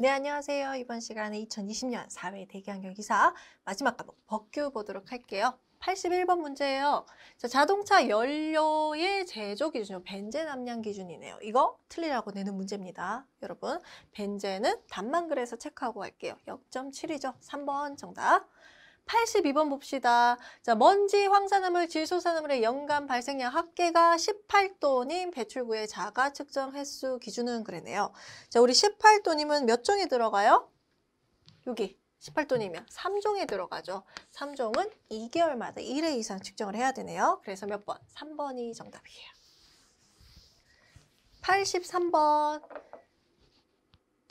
네, 안녕하세요. 이번 시간에 2020년 사회 대기환경 기사 마지막 과목 법규 보도록 할게요. 81번 문제예요. 자, 자동차 연료의 제조 기준은 벤젠 함량 기준이네요. 이거 틀리라고 내는 문제입니다. 여러분, 벤젠은 단만 그래서 체크하고 갈게요. 0.7이죠. 3번 정답. 82번 봅시다. 자, 먼지, 황산화물, 질소산화물의 연간 발생량 합계가 18돈인 배출구의 자가 측정 횟수 기준은 그래네요. 자, 우리 18돈이면 몇 종이 들어가요? 여기 18돈이면 3종에 들어가죠. 3종은 2개월마다 1회 이상 측정을 해야 되네요. 그래서 몇 번? 3번이 정답이에요. 83번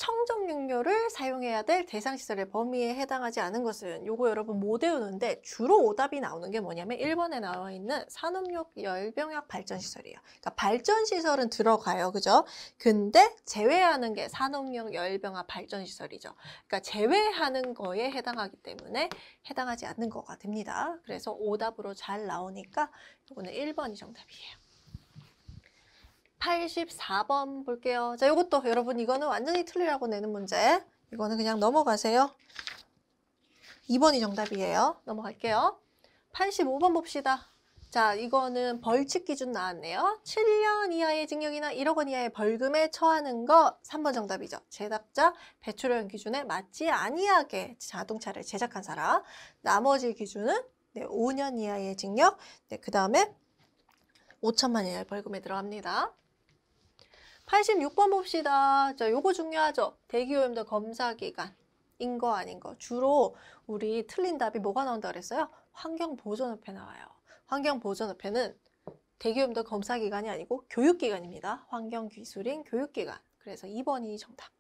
청정육료를 사용해야 될 대상시설의 범위에 해당하지 않은 것은 요거 여러분 못 외우는데 주로 오답이 나오는 게 뭐냐면 1번에 나와 있는 산업용 열병약 발전시설이에요. 그러니까 발전시설은 들어가요. 그죠? 근데 제외하는 게 산업용 열병약 발전시설이죠. 그러니까 제외하는 거에 해당하기 때문에 해당하지 않는 거가 됩니다. 그래서 오답으로 잘 나오니까 요거는 1번이 정답이에요. 84번 볼게요. 자, 이것도 여러분 이거는 완전히 틀리라고 내는 문제. 이거는 그냥 넘어가세요. 2번이 정답이에요. 넘어갈게요. 85번 봅시다. 자, 이거는 벌칙 기준 나왔네요. 7년 이하의 징역이나 1억 원 이하의 벌금에 처하는 거 3번 정답이죠. 제작자 배출량 기준에 맞지 아니하게 자동차를 제작한 사람. 나머지 기준은 네, 5년 이하의 징역, 네, 그 다음에 5천만 이하의 벌금에 들어갑니다. 86번 봅시다. 자, 요거 중요하죠. 대기오염도 검사기간. 인거 아닌 거. 주로 우리 틀린 답이 뭐가 나온다 그랬어요? 환경보존협회 나와요. 환경보존협회는 대기오염도 검사기간이 아니고 교육기관입니다. 환경기술인 교육기관. 그래서 2번이 정답.